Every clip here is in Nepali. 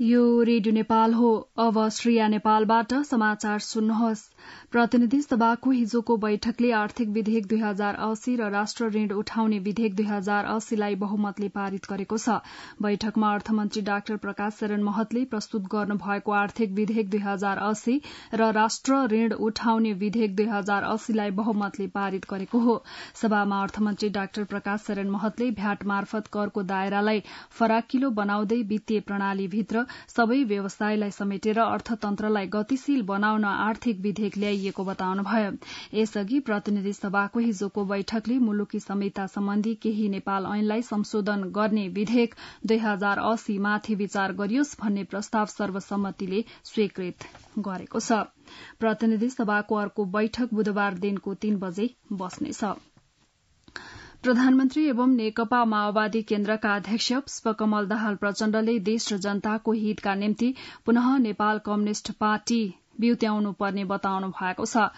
यो रेडियो नेपाल हो अब श्रेया नेपालबाट समाचार सुन्नुहोस् प्रतिनिधि सभाको हिजोको बैठकले आर्थिक विधेयक दुई हजार अस्सी र राष्ट्र ऋण उठाउने विधेयक दुई हजार अस्सीलाई बहुमतले पारित गरेको छ बैठकमा अर्थमन्त्री डाक्टर प्रकाश शरण महतले प्रस्तुत गर्नुभएको आर्थिक विधेयक दुई हजार अस्सी र राष्ट्र ऋण उठाउने विधेयक दुई हजार अस्सीलाई बहुमतले पारित गरेको हो सभामा अर्थमन्त्री डाक्टर प्रकाश शरण महतले भ्याट मार्फत करको दायरालाई फराकिलो बनाउँदै वित्तीय प्रणालीभित्र सबै व्यवसायलाई समेटेर अर्थतन्त्रलाई गतिशील बनाउन आर्थिक विधेयक ल्याइएको बताउनुभयो यसअघि प्रतिनिधि सभाको हिजोको बैठकले मुलुकी संहिता सम्बन्धी केही नेपाल ऐनलाई संशोधन गर्ने विधेयक दुई हजार अस्सीमाथि माथि विचार गरियोस् भन्ने प्रस्ताव सर्वसम्मतिले स्वीकृत गरेको छ प्रतिनिधि सभाको अर्को बैठक बुधबार दिनको तीन बजे बस्नेछ प्रधानमन्त्री एवं नेकपा माओवादी केन्द्रका अध्यक्ष पुष्पकमल दाहाल प्रचण्डले देश र जनताको हितका निम्ति पुनः नेपाल कम्युनिष्ट पार्टी बिउत्याउनु पर्ने बताउनु भएको छ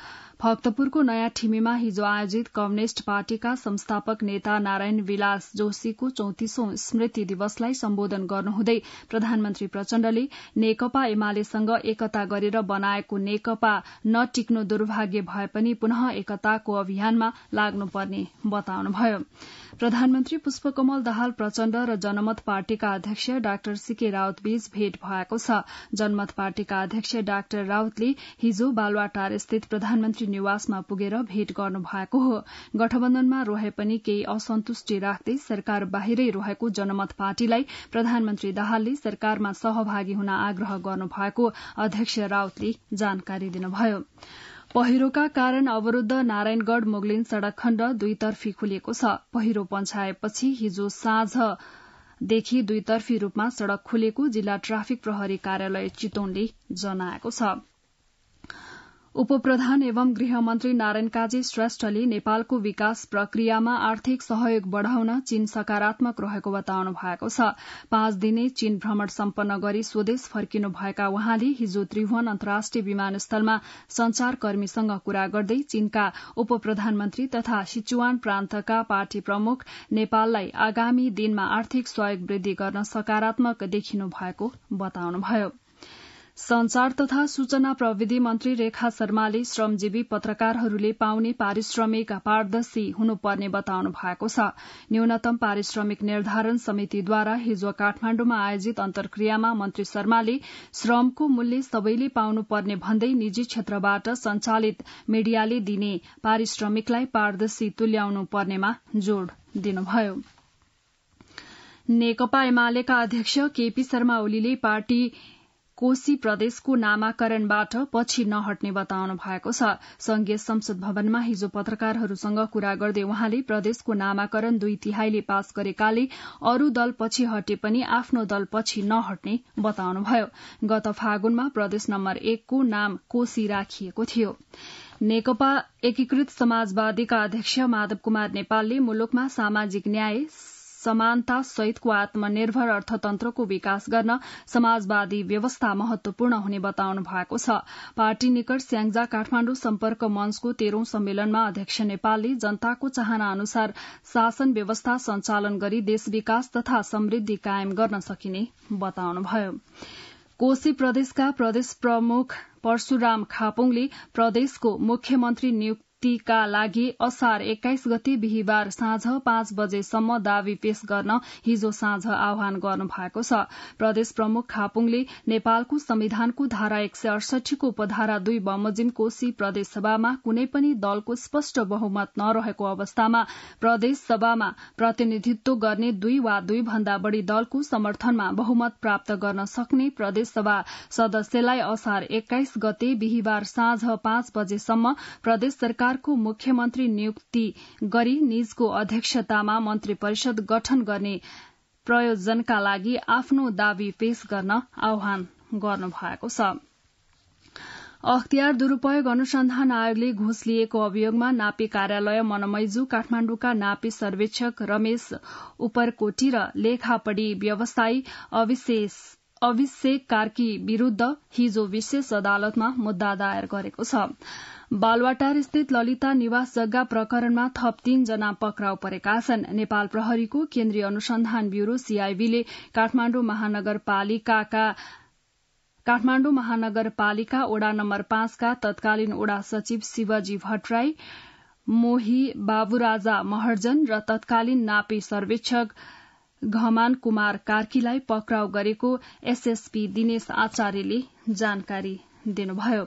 भक्तपुरको नयाँ ठिमीमा हिजो आयोजित कम्युनिष्ट पार्टीका संस्थापक नेता नारायण विलास जोशीको चौतिसौं स्मृति दिवसलाई सम्बोधन गर्नुहुँदै प्रधानमन्त्री प्रचण्डले नेकपा एमालेसँग एकता गरेर बनाएको नेकपा नटिक्नु दुर्भाग्य भए पनि पुनः एकताको अभियानमा लाग्नुपर्ने बताउनुभयो प्रधानमन्त्री पुष्पकमल दाहाल प्रचण्ड र जनमत पार्टीका अध्यक्ष डाक्टर सीके रावतबीच भेट भएको छ जनमत पार्टीका अध्यक्ष डाक्टर रावतले हिजो बालुवाटार स्थित प्रधानमन्त्री निवासमा पुगेर भेट गर्नु भएको हो गठबन्धनमा रहे पनि केही असन्तुष्टि राख्दै सरकार बाहिरै रहेको जनमत पार्टीलाई प्रधानमन्त्री दाहालले सरकारमा सहभागी हुन आग्रह गर्नुभएको अध्यक्ष राउतले जानकारी दिनुभयो पहिरोका कारण अवरूद्ध नारायणगढ़ मोगलिन सड़क खण्ड दुईतर्फी खुलिएको छ पहिरो पछाएपछि हिजो देखि दुईतर्फी रूपमा सड़क खुलेको जिल्ला ट्राफिक प्रहरी कार्यालय चितौनले जनाएको छ उपप्रधान एवं गृहमन्त्री नारायण काजी श्रेष्ठले नेपालको विकास प्रक्रियामा आर्थिक सहयोग बढ़ाउन चीन सकारात्मक रहेको बताउनु भएको छ पाँच दिने चीन भ्रमण सम्पन्न गरी स्वदेश फर्किनु भएका उहाँले हिजो त्रिभुवन अन्तर्राष्ट्रिय विमानस्थलमा संचारकर्मीसँग कुरा गर्दै चीनका उप प्रधानमन्त्री तथा सिचुवान प्रान्तका पार्टी प्रमुख नेपाललाई आगामी दिनमा आर्थिक सहयोग वृद्धि गर्न सकारात्मक देखिनु भएको बताउनुभयो संचार तथा सूचना प्रविधि मन्त्री रेखा शर्माले श्रमजीवी पत्रकारहरूले पाउने पारिश्रमिक पारदर्शी हुनुपर्ने बताउनु भएको छ न्यूनतम पारिश्रमिक निर्धारण समितिद्वारा हिजो काठमाण्डुमा आयोजित अन्तर्क्रियामा मन्त्री शर्माले श्रमको मूल्य सबैले पाउनुपर्ने भन्दै निजी क्षेत्रबाट संचालित मीडियाले दिने पारिश्रमिकलाई पारदर्शी तुल्याउनु पर्नेमा जोड़ दिनुभयो नेकपा एमालेका अध्यक्ष केपी शर्मा ओलीले पार्टी कोशी प्रदेशको नामाकरणबाट पछि नहट्ने बताउनु भएको छ संघीय संसद भवनमा हिजो पत्रकारहरूसँग कुरा गर्दै वहाँले प्रदेशको नामाकरण दुई तिहाईले पास गरेकाले अरू दल पछि हटे पनि आफ्नो दल पछि नहट्ने बताउनुभयो गत फागुनमा प्रदेश नम्बर एकको नाम कोशी राखिएको थियो नेकपा एकीकृत समाजवादीका अध्यक्ष माधव कुमार नेपालले मुलुकमा सामाजिक न्याय समानता सहितको आत्मनिर्भर अर्थतन्त्रको विकास गर्न समाजवादी व्यवस्था महत्वपूर्ण हुने बताउनु भएको छ पार्टी निकट स्याङ्जा काठमाण्डु सम्पर्क मंचको तेह्रौं सम्मेलनमा अध्यक्ष नेपालले जनताको चाहना अनुसार शासन व्यवस्था सञ्चालन गरी देश विकास तथा समृद्धि कायम गर्न सकिने बताउनुभयो कोशी प्रदेशका प्रदेश प्रमुख परशुराम खापुङले प्रदेशको मुख्यमन्त्री नियुक्त तीका लागि असार एक्काइस गते बिहिबार साँझ पाँच बजेसम्म दावी पेश गर्न हिजो साँझ आह्वान गर्नु भएको छ प्रदेश प्रमुख खापुङले नेपालको संविधानको धारा एक सय अडसठीको उपधारा दुई बमोजिम कोशी प्रदेशसभामा कुनै पनि दलको स्पष्ट बहुमत नरहेको अवस्थामा प्रदेशसभामा प्रतिनिधित्व गर्ने दुई वा दुई भन्दा बढ़ी दलको समर्थनमा बहुमत प्राप्त गर्न सक्ने प्रदेशसभा सदस्यलाई असार एक्काइस गते बिहिबार साँझ पाँच बजेसम्म प्रदेश सरकार बिहारको मुख्यमन्त्री नियुक्ति गरी निजको अध्यक्षतामा मन्त्री परिषद गठन गर्ने प्रयोजनका लागि आफ्नो दावी पेश गर्न आह्वान गर्नुभएको छ अख्तियार दुरूपयोग अनुसन्धान आयोगले घुस लिएको अभियोगमा नापी कार्यालय मनमैजू काठमाण्डुका नापी सर्वेक्षक रमेश उपरकोटी र लेखापढ़ी व्यवसायी अभिषेक कार्की विरूद्ध हिजो विशेष अदालतमा मुद्दा दायर गरेको छ बालवाटार स्थित ललिता निवास जग्गा प्रकरणमा थप तीनजना पक्राउ परेका छन् नेपाल प्रहरीको केन्द्रीय अनुसन्धान ब्यूरो सीआईबीले काठमाण्डु महानगरपालिका ओडा नम्बर पाँचका तत्कालीन ओडा सचिव शिवजी भट्टराई मोही बाबुराजा महर्जन र तत्कालीन नापी सर्वेक्षक घमान कुमार कार्कीलाई पक्राउ गरेको एसएसपी दिनेश आचार्यले जानकारी दिनुभयो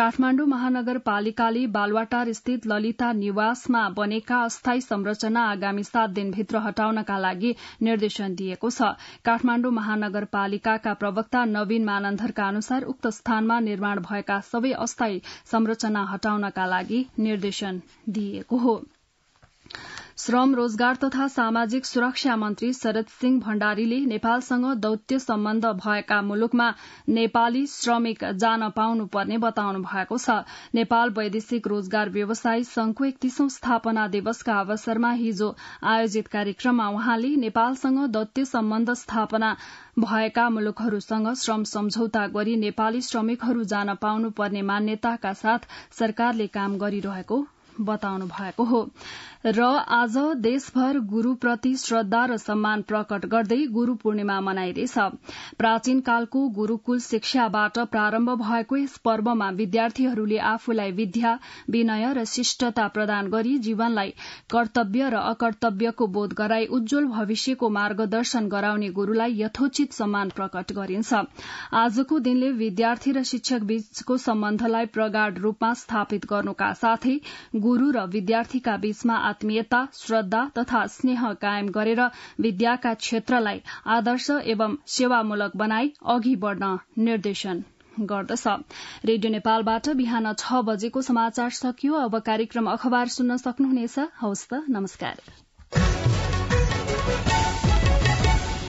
काठमाण्डु महानगरपालिकाले बालवाटार स्थित ललिता निवासमा बनेका अस्थायी संरचना आगामी सात दिनभित्र हटाउनका लागि निर्देशन दिएको छ काठमाण्डु महानगरपालिकाका प्रवक्ता नवीन मानन्धरका अनुसार उक्त स्थानमा निर्माण भएका सबै अस्थायी संरचना हटाउनका लागि निर्देशन दिएको हो श्रम रोजगार तथा सामाजिक सुरक्षा मन्त्री शरद सिंह भण्डारीले नेपालसँग दौत्य सम्बन्ध भएका मुलुकमा नेपाली श्रमिक जान पाउनुपर्ने बताउनु भएको छ नेपाल वैदेशिक रोजगार व्यवसाय संघको एकतीसौं स्थापना दिवसका अवसरमा हिजो आयोजित कार्यक्रममा उहाँले नेपालसँग दौत्य सम्बन्ध स्थापना भएका मुलुकहरूसँग श्रम सम्झौता गरी नेपाली श्रमिकहरू जान पाउनुपर्ने मान्यताका साथ सरकारले काम गरिरहेको बताउनु भएको हो र आज देशभर गुरूप्रति श्रद्धा र सम्मान प्रकट गर्दै गुरू पूर्णिमा मनाइरहेछ प्राचीन कालको गुरूकुल शिक्षाबाट प्रारम्भ भएको यस पर्वमा विद्यार्थीहरूले आफूलाई विद्या विनय र शिष्टता प्रदान गरी जीवनलाई कर्तव्य र अकर्तव्यको बोध गराई उज्जवल भविष्यको मार्गदर्शन गराउने गुरूलाई यथोचित सम्मान प्रकट गरिन्छ आजको दिनले विद्यार्थी र शिक्षक बीचको सम्बन्धलाई प्रगाढ़ रूपमा स्थापित गर्नुका साथै गुरू गुरू र विद्यार्थीका बीचमा आत्मीयता श्रद्धा तथा स्नेह कायम गरेर विद्याका क्षेत्रलाई आदर्श एवं सेवामूलक बनाई अघि बढ़न निर्देशन गर्दछ रेडियो नेपालबाट बिहान छ बजेको समाचार सकियो अब कार्यक्रम अखबार सुन्न सक्नुहुनेछ हवस् त नमस्कार